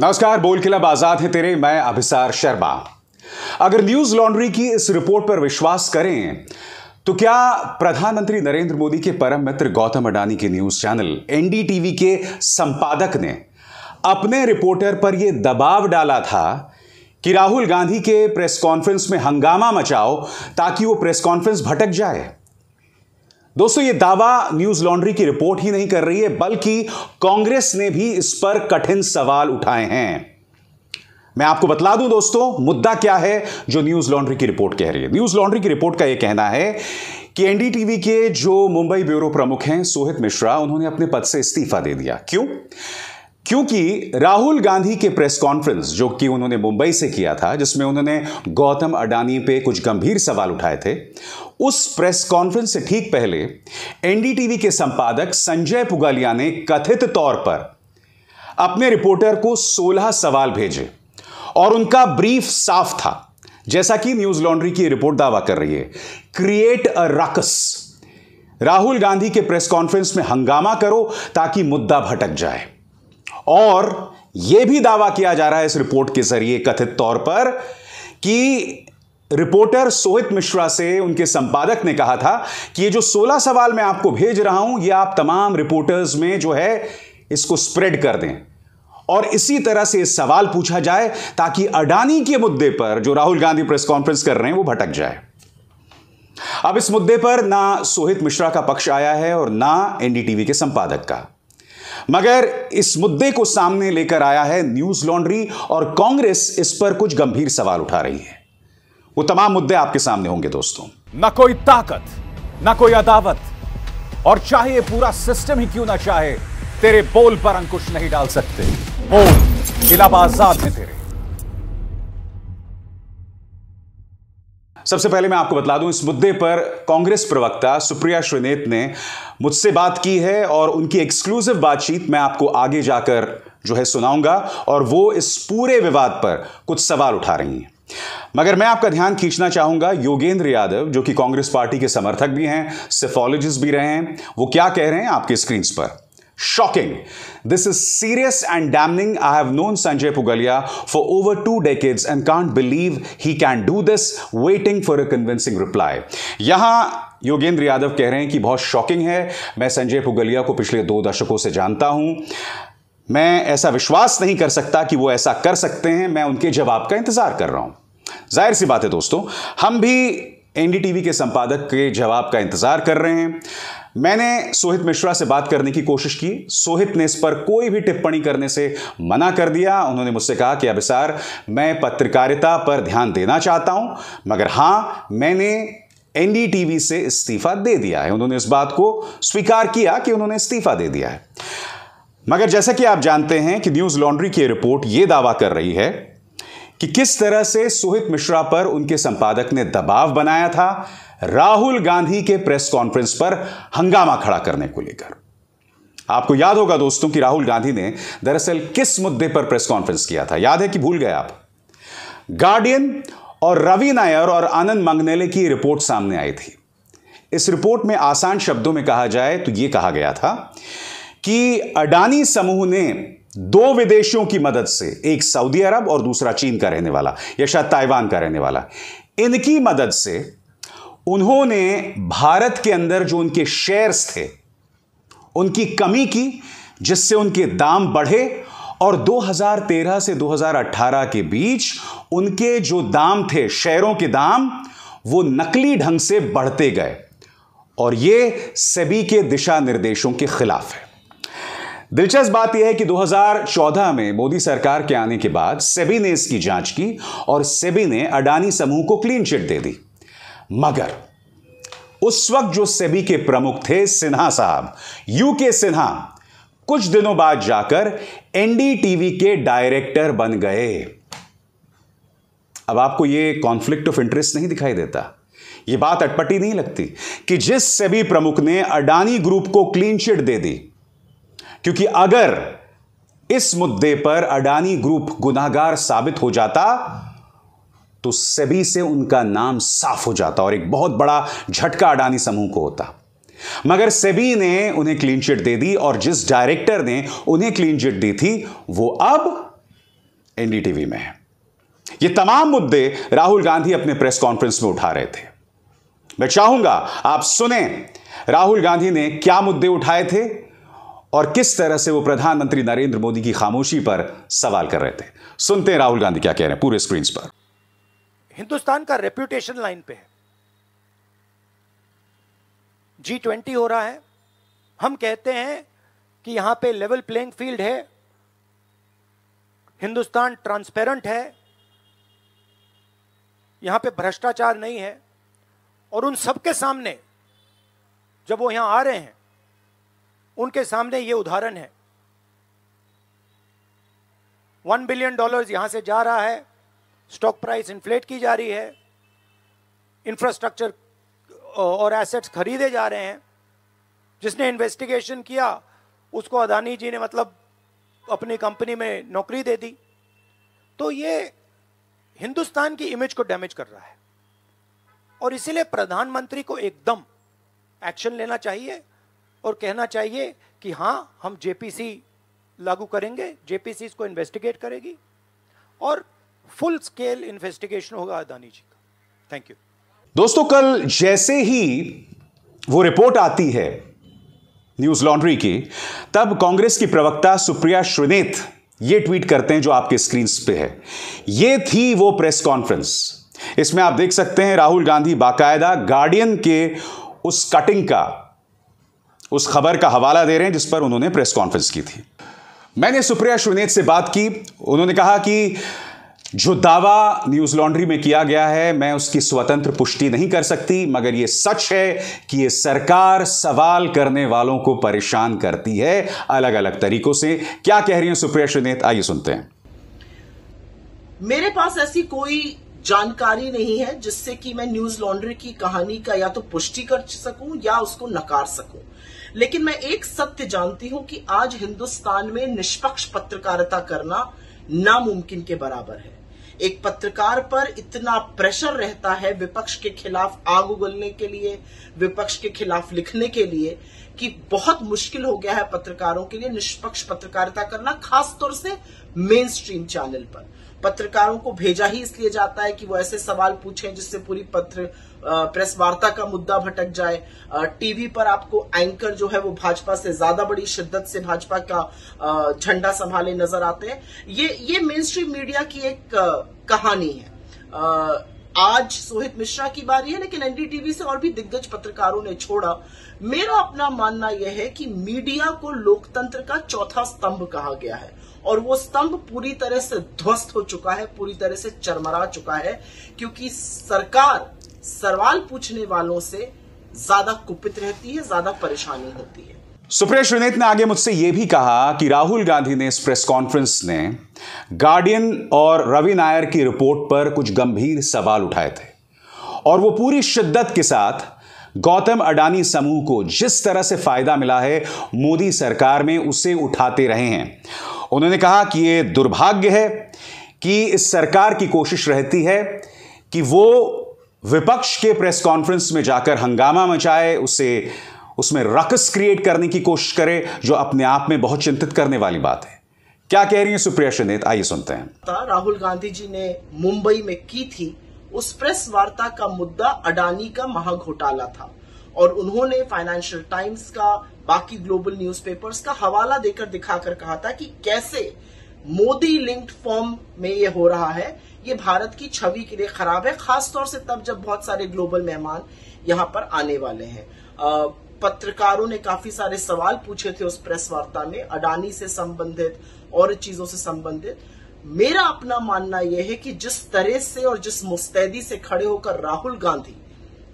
नमस्कार बोल लब आजाद है तेरे मैं अभिसार शर्मा अगर न्यूज लॉन्ड्री की इस रिपोर्ट पर विश्वास करें तो क्या प्रधानमंत्री नरेंद्र मोदी के परम मित्र गौतम अडानी के न्यूज चैनल एनडीटीवी के संपादक ने अपने रिपोर्टर पर यह दबाव डाला था कि राहुल गांधी के प्रेस कॉन्फ्रेंस में हंगामा मचाओ ताकि वो प्रेस कॉन्फ्रेंस भटक जाए दोस्तों ये दावा न्यूज लॉन्ड्री की रिपोर्ट ही नहीं कर रही है बल्कि कांग्रेस ने भी इस पर कठिन सवाल उठाए हैं मैं आपको बतला दूं दोस्तों मुद्दा क्या है जो न्यूज लॉन्ड्री की रिपोर्ट कह रही है न्यूज लॉन्ड्री की रिपोर्ट का यह कहना है कि एनडीटीवी के जो मुंबई ब्यूरो प्रमुख हैं सोहित मिश्रा उन्होंने अपने पद से इस्तीफा दे दिया क्यों क्योंकि राहुल गांधी के प्रेस कॉन्फ्रेंस जो कि उन्होंने मुंबई से किया था जिसमें उन्होंने गौतम अडानी पे कुछ गंभीर सवाल उठाए थे उस प्रेस कॉन्फ्रेंस से ठीक पहले एनडीटीवी के संपादक संजय पुगालिया ने कथित तौर पर अपने रिपोर्टर को 16 सवाल भेजे और उनका ब्रीफ साफ था जैसा कि न्यूज लॉन्ड्री की रिपोर्ट दावा कर रही है create a ruckus Rahul Gandhi के प्रेस कॉन्फ्रेंस में हंगामा करो ताकि मुद्दा भटक जाए और यह भी दावा किया जा रहा है इस रिपोर्ट के जरिए कथित तौर पर कि रिपोर्टर सोहित मिश्रा से उनके संपादक ने कहा था कि ये जो 16 सवाल मैं आपको भेज रहा हूं ये आप तमाम रिपोर्टर्स में जो है इसको स्प्रेड कर दें और इसी तरह से सवाल पूछा जाए ताकि अडानी के मुद्दे पर जो राहुल गांधी प्रेस कॉन्फ्रेंस कर रहे हैं वो भटक जाए अब इस मुद्दे पर ना सोहित मिश्रा का पक्ष आया है और ना एनडीटीवी के संपादक का मगर इस मुद्दे को सामने लेकर आया है न्यूज लॉन्ड्री और कांग्रेस इस पर कुछ गंभीर सवाल उठा रही है वो तमाम मुद्दे आपके सामने होंगे दोस्तों न कोई ताकत न कोई अदावत और चाहे पूरा सिस्टम ही क्यों ना चाहे तेरे बोल पर अंकुश नहीं डाल सकते बोल इलाहाबाद में तेरे सबसे पहले मैं आपको बता दूं इस मुद्दे पर कांग्रेस प्रवक्ता सुप्रिया श्रीनेत ने मुझसे बात की है और उनकी एक्सक्लूसिव बातचीत मैं आपको आगे जाकर जो है सुनाऊंगा और वो इस पूरे विवाद पर कुछ सवाल उठा रही हैं मगर मैं आपका ध्यान खींचना चाहूंगा योगेंद्र यादव जो कि कांग्रेस पार्टी के समर्थक भी हैं सिफोलॉजिस्ट भी रहे हैं वो क्या कह रहे हैं आपके स्क्रीन पर Shocking. This is serious and damning. I have known Sanjay Pugalia for over two decades and can't believe he can do this. Waiting for a convincing reply. यहाँ योगेंद्र यादव कह रहे हैं कि बहुत शॉकिंग है मैं संजय पुगलिया को पिछले दो दशकों से जानता हूं मैं ऐसा विश्वास नहीं कर सकता कि वो ऐसा कर सकते हैं मैं उनके जवाब का इंतजार कर रहा हूं जाहिर सी बात है दोस्तों हम भी एनडीटीवी के संपादक के जवाब का इंतजार कर रहे हैं मैंने सोहित मिश्रा से बात करने की कोशिश की सोहित ने इस पर कोई भी टिप्पणी करने से मना कर दिया उन्होंने मुझसे कहा कि अभिसार मैं पत्रकारिता पर ध्यान देना चाहता हूं मगर हां मैंने एनडीटीवी से इस्तीफा दे दिया है उन्होंने इस बात को स्वीकार किया कि उन्होंने इस्तीफा दे दिया है मगर जैसा कि आप जानते हैं कि न्यूज लॉन्ड्री की रिपोर्ट यह दावा कर रही है कि किस तरह से सोहित मिश्रा पर उनके संपादक ने दबाव बनाया था राहुल गांधी के प्रेस कॉन्फ्रेंस पर हंगामा खड़ा करने को लेकर आपको याद होगा दोस्तों कि राहुल गांधी ने दरअसल किस मुद्दे पर प्रेस कॉन्फ्रेंस किया था याद है कि भूल गए आप गार्डियन और रवि नायर और आनंद मंगनेले की रिपोर्ट सामने आई थी इस रिपोर्ट में आसान शब्दों में कहा जाए तो यह कहा गया था कि अडानी समूह ने दो विदेशियों की मदद से एक सऊदी अरब और दूसरा चीन का रहने वाला या शायद ताइवान का रहने वाला इनकी मदद से उन्होंने भारत के अंदर जो उनके शेयर्स थे उनकी कमी की जिससे उनके दाम बढ़े और 2013 से 2018 के बीच उनके जो दाम थे शेयरों के दाम वो नकली ढंग से बढ़ते गए और ये सेबी के दिशा निर्देशों के खिलाफ है दिलचस्प बात यह है कि 2014 में मोदी सरकार के आने के बाद सेबी ने इसकी जांच की और सेबी ने अडानी समूह को क्लीन चिट दे दी मगर उस वक्त जो सेबी के प्रमुख थे सिन्हा साहब यूके सिन्हा कुछ दिनों बाद जाकर एनडीटीवी के डायरेक्टर बन गए अब आपको यह कॉन्फ्लिक्ट ऑफ इंटरेस्ट नहीं दिखाई देता यह बात अटपटी नहीं लगती कि जिस सेबी प्रमुख ने अडानी ग्रुप को क्लीन चिट दे दी क्योंकि अगर इस मुद्दे पर अडानी ग्रुप गुनाहगार साबित हो जाता तो सभी से उनका नाम साफ हो जाता और एक बहुत बड़ा झटका अडानी समूह को होता मगर सेबी ने उन्हें क्लीन चिट दे दी और जिस डायरेक्टर ने उन्हें क्लीन चिट दी थी वो अब एनडीटीवी में है ये तमाम मुद्दे राहुल गांधी अपने प्रेस कॉन्फ्रेंस में उठा रहे थे मैं चाहूंगा आप सुने राहुल गांधी ने क्या मुद्दे उठाए थे और किस तरह से वो प्रधानमंत्री नरेंद्र मोदी की खामोशी पर सवाल कर रहे थे सुनते हैं राहुल गांधी क्या कह रहे हैं पूरे स्क्रीन पर हिंदुस्तान का रेप्यूटेशन लाइन पे है जी ट्वेंटी हो रहा है हम कहते हैं कि यहां पे लेवल प्लेइंग फील्ड है हिंदुस्तान ट्रांसपेरेंट है यहां पे भ्रष्टाचार नहीं है और उन सबके सामने जब वो यहां आ रहे हैं उनके सामने ये उदाहरण है वन बिलियन डॉलर्स यहां से जा रहा है स्टॉक प्राइस इन्फ्लेट की जा रही है इंफ्रास्ट्रक्चर और एसेट्स खरीदे जा रहे हैं जिसने इन्वेस्टिगेशन किया उसको अदानी जी ने मतलब अपनी कंपनी में नौकरी दे दी तो ये हिंदुस्तान की इमेज को डैमेज कर रहा है और इसीलिए प्रधानमंत्री को एकदम एक्शन लेना चाहिए और कहना चाहिए कि हाँ हम जेपीसी लागू करेंगे जेपीसी इसको इन्वेस्टिगेट करेगी और फुल स्केल इन्वेस्टिगेशन होगा अदानी जी का थैंक यू दोस्तों कल जैसे ही वो रिपोर्ट आती है न्यूज लॉन्ड्री की तब कांग्रेस की प्रवक्ता सुप्रिया श्रीनेत ये ट्वीट करते हैं जो आपके स्क्रीन पे है ये थी वो प्रेस कॉन्फ्रेंस इसमें आप देख सकते हैं राहुल गांधी बाकायदा गार्डियन के उस कटिंग का उस खबर का हवाला दे रहे हैं जिस पर उन्होंने प्रेस कॉन्फ्रेंस की थी मैंने सुप्रिया श्रीनेत से बात की उन्होंने कहा कि जो दावा न्यूज लॉन्ड्री में किया गया है मैं उसकी स्वतंत्र पुष्टि नहीं कर सकती मगर यह सच है कि यह सरकार सवाल करने वालों को परेशान करती है अलग अलग तरीकों से क्या कह रही है सुप्रिया श्रीनेत आइए सुनते हैं मेरे पास ऐसी कोई जानकारी नहीं है जिससे कि मैं न्यूज लॉन्ड्री की कहानी का या तो पुष्टि कर सकूं या उसको नकार सकूं लेकिन मैं एक सत्य जानती हूं कि आज हिंदुस्तान में निष्पक्ष पत्रकारिता करना नामुमकिन के बराबर है एक पत्रकार पर इतना प्रेशर रहता है विपक्ष के खिलाफ आग उगलने के लिए विपक्ष के खिलाफ लिखने के लिए कि बहुत मुश्किल हो गया है पत्रकारों के लिए निष्पक्ष पत्रकारिता करना खासतौर से मेन स्ट्रीम चैनल पर पत्रकारों को भेजा ही इसलिए जाता है कि वो ऐसे सवाल पूछें जिससे पूरी पत्र प्रेस वार्ता का मुद्दा भटक जाए टीवी पर आपको एंकर जो है वो भाजपा से ज्यादा बड़ी शिद्दत से भाजपा का झंडा संभाले नजर आते हैं ये ये मेन स्ट्रीम मीडिया की एक कहानी है आज सोहित मिश्रा की बारी है लेकिन एनडीटीवी से और भी दिग्गज पत्रकारों ने छोड़ा मेरा अपना मानना यह है कि मीडिया को लोकतंत्र का चौथा स्तंभ कहा गया है और वो स्तंभ पूरी तरह से ध्वस्त हो चुका है पूरी तरह से चरमरा चुका है क्योंकि सरकार सवाल पूछने वालों से ज्यादा कुपित रहती है ज्यादा परेशानी होती है सुप्रिया श्रीनेत ने आगे मुझसे यह भी कहा कि राहुल गांधी ने इस प्रेस कॉन्फ्रेंस ने गार्डियन और रवि नायर की रिपोर्ट पर कुछ गंभीर सवाल उठाए थे और वो पूरी शिद्दत के साथ गौतम अडानी समूह को जिस तरह से फायदा मिला है मोदी सरकार में उसे उठाते रहे हैं उन्होंने कहा कि यह दुर्भाग्य है कि इस सरकार की कोशिश रहती है कि वो विपक्ष के प्रेस कॉन्फ्रेंस में जाकर हंगामा मचाए उसे उसमें रकस क्रिएट करने की कोशिश करे जो अपने आप में बहुत चिंतित करने वाली बात है क्या कह रही है सुप्रिया सिंधित आइए सुनते हैं राहुल गांधी जी ने मुंबई में की थी उस प्रेस वार्ता का मुद्दा अडानी का महाघोटाला था और उन्होंने फाइनेंशियल टाइम्स का बाकी ग्लोबल न्यूज़पेपर्स का हवाला देकर दिखाकर कहा था कि कैसे मोदी लिंक्ड फॉर्म में ये हो रहा है ये भारत की छवि के लिए खराब है खासतौर से तब जब बहुत सारे ग्लोबल मेहमान यहाँ पर आने वाले हैं पत्रकारों ने काफी सारे सवाल पूछे थे उस प्रेस वार्ता में अडानी से संबंधित और चीजों से संबंधित मेरा अपना मानना यह है कि जिस तरह से और जिस मुस्तैदी से खड़े होकर राहुल गांधी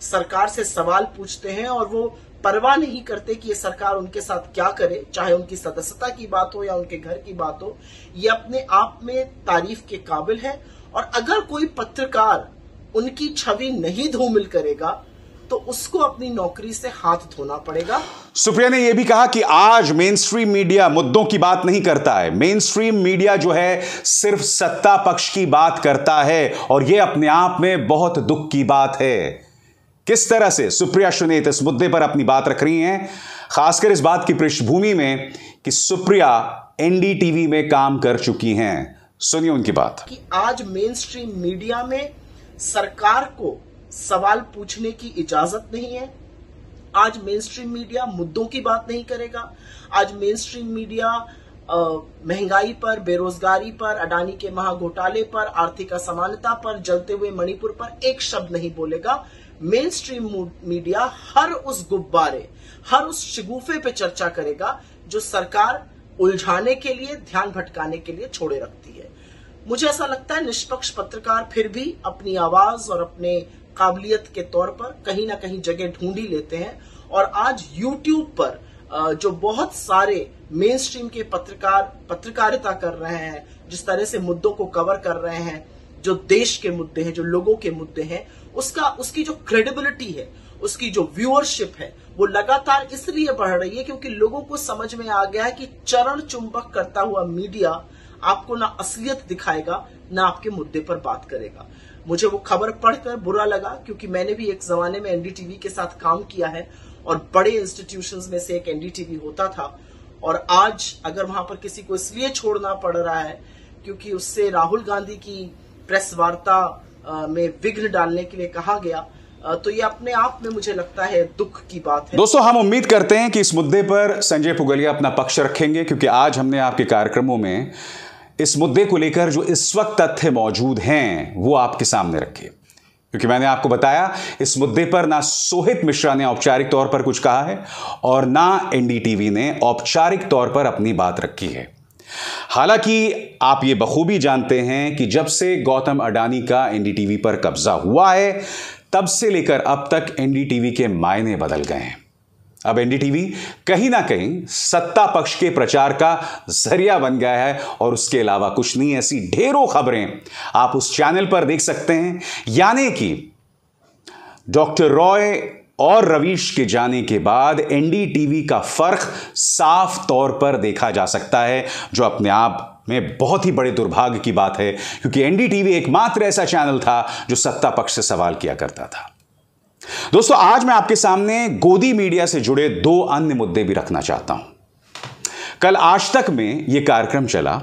सरकार से सवाल पूछते हैं और वो परवाह नहीं करते कि ये सरकार उनके साथ क्या करे चाहे उनकी सदस्यता की बात हो या उनके घर की बात हो ये अपने आप में तारीफ के काबिल है और अगर कोई पत्रकार उनकी छवि नहीं धूमिल करेगा तो उसको अपनी नौकरी से हाथ धोना पड़ेगा सुप्रिया ने यह भी कहा कि आज मेन स्ट्रीम मीडिया मुद्दों की बात नहीं करता है मेन स्ट्रीम मीडिया जो है सिर्फ सत्ता पक्ष की बात करता है और यह अपने आप में बहुत दुख की बात है किस तरह से सुप्रिया सुनीत इस मुद्दे पर अपनी बात रख रही हैं खासकर इस बात की पृष्ठभूमि में कि सुप्रिया एनडीटीवी में काम कर चुकी हैं सुनिए उनकी बात कि आज मेन स्ट्रीम मीडिया में सरकार को सवाल पूछने की इजाजत नहीं है आज मेन स्ट्रीम मीडिया मुद्दों की बात नहीं करेगा आज मेन स्ट्रीम मीडिया महंगाई पर बेरोजगारी पर अडानी के महाघोटाले पर आर्थिक असमानता पर जलते हुए मणिपुर पर एक शब्द नहीं बोलेगा मेन स्ट्रीम मीडिया हर उस गुब्बारे हर उस शिगुफे पे चर्चा करेगा जो सरकार उलझाने के लिए ध्यान भटकाने के लिए छोड़े रखती है मुझे ऐसा लगता है निष्पक्ष पत्रकार फिर भी अपनी आवाज और अपने काबिलियत के तौर पर कहीं ना कहीं जगह ढूंढी लेते हैं और आज यूट्यूब पर जो बहुत सारे मेन स्ट्रीम के पत्रकार पत्रकारिता कर रहे हैं जिस तरह से मुद्दों को कवर कर रहे हैं जो देश के मुद्दे हैं जो लोगों के मुद्दे हैं उसका उसकी जो क्रेडिबिलिटी है उसकी जो व्यूअरशिप है वो लगातार इसलिए बढ़ रही है क्योंकि लोगों को समझ में आ गया है कि चरण चुंबक करता हुआ मीडिया आपको ना असलियत दिखाएगा ना आपके मुद्दे पर बात करेगा मुझे वो खबर पढ़कर बुरा लगा क्योंकि मैंने भी एक जमाने में एनडीटीवी के साथ काम किया है और बड़े इंस्टीट्यूशंस में से एक एनडीटीवी होता था और आज अगर वहां पर किसी को इसलिए छोड़ना पड़ रहा है क्योंकि उससे राहुल गांधी की प्रेस वार्ता में विघ्न डालने के लिए कहा गया तो ये अपने आप में मुझे लगता है दुख की बात है दोस्तों हम उम्मीद करते हैं कि इस मुद्दे पर संजय पुगलिया अपना पक्ष रखेंगे क्योंकि आज हमने आपके कार्यक्रमों में इस मुद्दे को लेकर जो इस वक्त तथ्य मौजूद हैं वो आपके सामने रखे क्योंकि मैंने आपको बताया इस मुद्दे पर ना सोहित मिश्रा ने औपचारिक तौर पर कुछ कहा है और ना एनडीटीवी ने औपचारिक तौर पर अपनी बात रखी है हालांकि आप ये बखूबी जानते हैं कि जब से गौतम अडानी का एनडीटीवी पर कब्जा हुआ है तब से लेकर अब तक एनडीटीवी के मायने बदल गए हैं अब एनडीटीवी कहीं ना कहीं सत्ता पक्ष के प्रचार का जरिया बन गया है और उसके अलावा कुछ नहीं ऐसी ढेरों खबरें आप उस चैनल पर देख सकते हैं यानी कि डॉक्टर रॉय और रवीश के जाने के बाद एनडीटीवी का फर्क साफ तौर पर देखा जा सकता है जो अपने आप में बहुत ही बड़े दुर्भाग्य की बात है क्योंकि एनडीटीवी एकमात्र ऐसा चैनल था जो सत्ता पक्ष से सवाल किया करता था दोस्तों आज मैं आपके सामने गोदी मीडिया से जुड़े दो अन्य मुद्दे भी रखना चाहता हूं कल आज तक में यह कार्यक्रम चला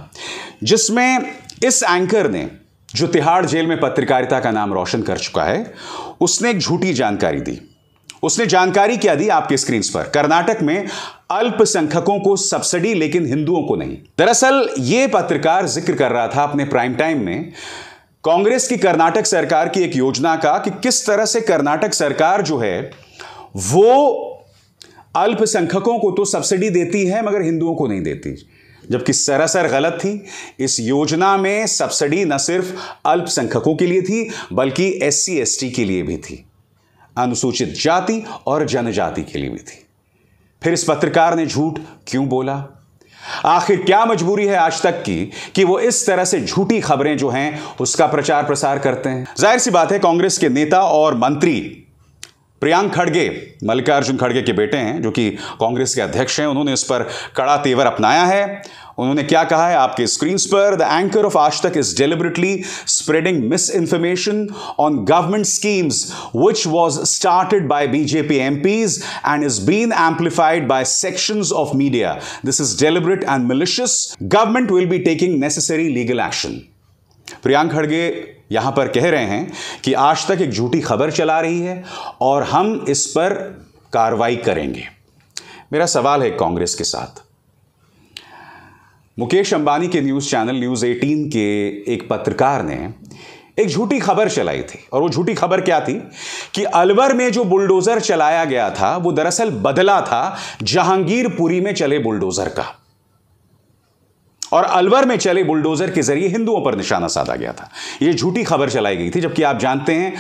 जिसमें इस एंकर ने जो तिहाड़ जेल में पत्रकारिता का नाम रोशन कर चुका है उसने एक झूठी जानकारी दी उसने जानकारी क्या दी आपके स्क्रीन पर कर्नाटक में अल्पसंख्यकों को सब्सिडी लेकिन हिंदुओं को नहीं दरअसल यह पत्रकार जिक्र कर रहा था अपने प्राइम टाइम में कांग्रेस की कर्नाटक सरकार की एक योजना का कि किस तरह से कर्नाटक सरकार जो है वो अल्पसंख्यकों को तो सब्सिडी देती है मगर हिंदुओं को नहीं देती जबकि सरासर गलत थी इस योजना में सब्सिडी न सिर्फ अल्पसंख्यकों के लिए थी बल्कि एस सी के लिए भी थी अनुसूचित जाति और जनजाति के लिए भी थी फिर इस पत्रकार ने झूठ क्यों बोला आखिर क्या मजबूरी है आज तक की कि वो इस तरह से झूठी खबरें जो हैं उसका प्रचार प्रसार करते हैं जाहिर सी बात है कांग्रेस के नेता और मंत्री प्रियांक खड़गे मल्लिकार्जुन खड़गे के बेटे हैं जो कि कांग्रेस के अध्यक्ष हैं उन्होंने इस पर कड़ा तेवर अपनाया है उन्होंने क्या कहा है आपके स्क्रीन पर the anchor of Aaj Tak is deliberately spreading misinformation on government schemes which was started by BJP MPs and is been amplified by section of media this is deliberate and malicious government will be taking necessary legal action Priyank खड़गे यहां पर कह रहे हैं कि आज तक एक झूठी खबर चला रही है और हम इस पर कार्रवाई करेंगे मेरा सवाल है कांग्रेस के साथ मुकेश अंबानी के न्यूज़ चैनल न्यूज़ 18 के एक पत्रकार ने एक झूठी खबर चलाई थी और वो झूठी खबर क्या थी कि अलवर में जो बुलडोज़र चलाया गया था वो दरअसल बदला था जहांगीरपुरी में चले बुलडोज़र का और अलवर में चले बुलडोजर के जरिए हिंदुओं पर निशाना साधा गया था यह झूठी खबर चलाई गई थी जबकि आप जानते हैं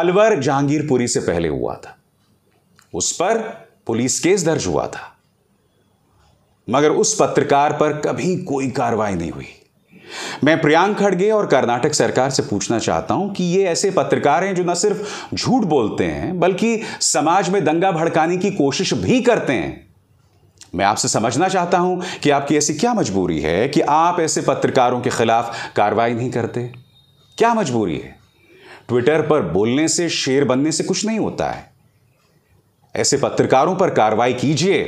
अलवर जहांगीरपुरी से पहले हुआ था उस पर पुलिस केस दर्ज हुआ था मगर उस पत्रकार पर कभी कोई कार्रवाई नहीं हुई मैं प्रियांक खड़गे और कर्नाटक सरकार से पूछना चाहता हूं कि ये ऐसे पत्रकार हैं जो न सिर्फ झूठ बोलते हैं बल्कि समाज में दंगा भड़काने की कोशिश भी करते हैं मैं आपसे समझना चाहता हूं कि आपकी ऐसी क्या मजबूरी है कि आप ऐसे पत्रकारों के खिलाफ कार्रवाई नहीं करते क्या मजबूरी है ट्विटर पर बोलने से शेर बनने से कुछ नहीं होता है ऐसे पत्रकारों पर कार्रवाई कीजिए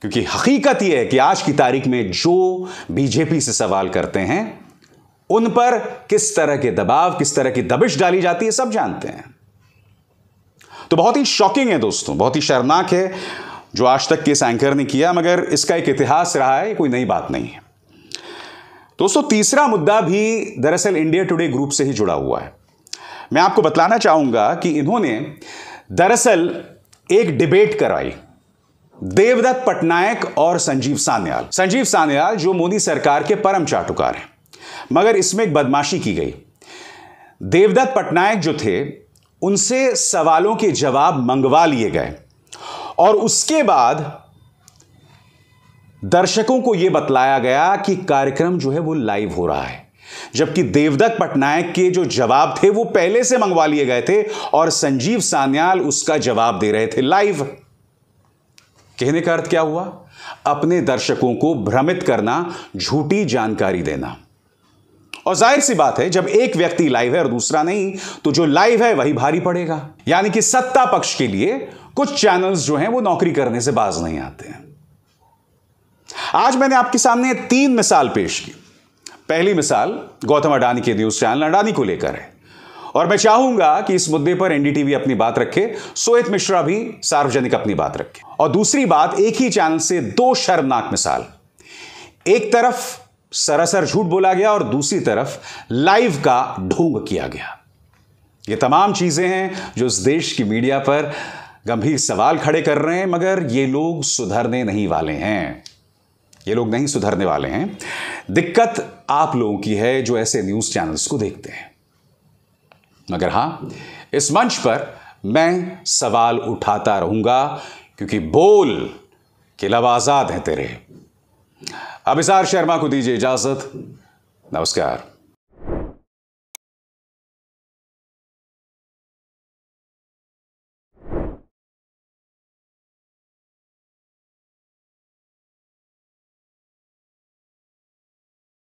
क्योंकि हकीकत यह है कि आज की तारीख में जो बीजेपी से सवाल करते हैं उन पर किस तरह के दबाव किस तरह की दबिश डाली जाती है सब जानते हैं तो बहुत ही शॉकिंग है दोस्तों बहुत ही शर्मनाक है जो आज तक के इस एंकर ने किया मगर इसका एक इतिहास रहा है कोई नई बात नहीं है दोस्तों तीसरा मुद्दा भी दरअसल इंडिया टुडे ग्रुप से ही जुड़ा हुआ है मैं आपको बतलाना चाहूंगा कि इन्होंने दरअसल एक डिबेट कराई देवदत्त पटनायक और संजीव सान्याल संजीव सान्याल जो मोदी सरकार के परम चाटुकार हैं मगर इसमें एक बदमाशी की गई देवदत्त पटनायक जो थे उनसे सवालों के जवाब मंगवा लिए गए और उसके बाद दर्शकों को यह बतलाया गया कि कार्यक्रम जो है वो लाइव हो रहा है जबकि देवदत्त पटनायक के जो जवाब थे वो पहले से मंगवा लिए गए थे और संजीव सान्याल उसका जवाब दे रहे थे लाइव कहने का अर्थ क्या हुआ अपने दर्शकों को भ्रमित करना झूठी जानकारी देना और जाहिर सी बात है जब एक व्यक्ति लाइव है और दूसरा नहीं तो जो लाइव है वही भारी पड़ेगा यानी कि सत्ता पक्ष के लिए कुछ चैनल्स जो हैं वो नौकरी करने से बाज नहीं आते हैं आज मैंने आपके सामने तीन मिसाल पेश की पहली मिसाल गौतम अडानी के न्यूज चैनल अडानी को लेकर है और मैं चाहूंगा कि इस मुद्दे पर एनडीटीवी अपनी बात रखे सोहित मिश्रा भी सार्वजनिक अपनी बात रखे और दूसरी बात एक ही चैनल से दो शर्मनाक मिसाल एक तरफ सरासर झूठ बोला गया और दूसरी तरफ लाइव का ढोंग किया गया ये तमाम चीजें हैं जो इस देश की मीडिया पर गंभीर सवाल खड़े कर रहे हैं मगर ये लोग सुधरने नहीं वाले हैं ये लोग नहीं सुधरने वाले हैं दिक्कत आप लोगों की है जो ऐसे न्यूज़ चैनल्स को देखते हैं मगर हां इस मंच पर मैं सवाल उठाता रहूंगा क्योंकि बोल के लब आज़ाद हैं तेरे अब शर्मा को दीजिए इजाज़त नमस्कार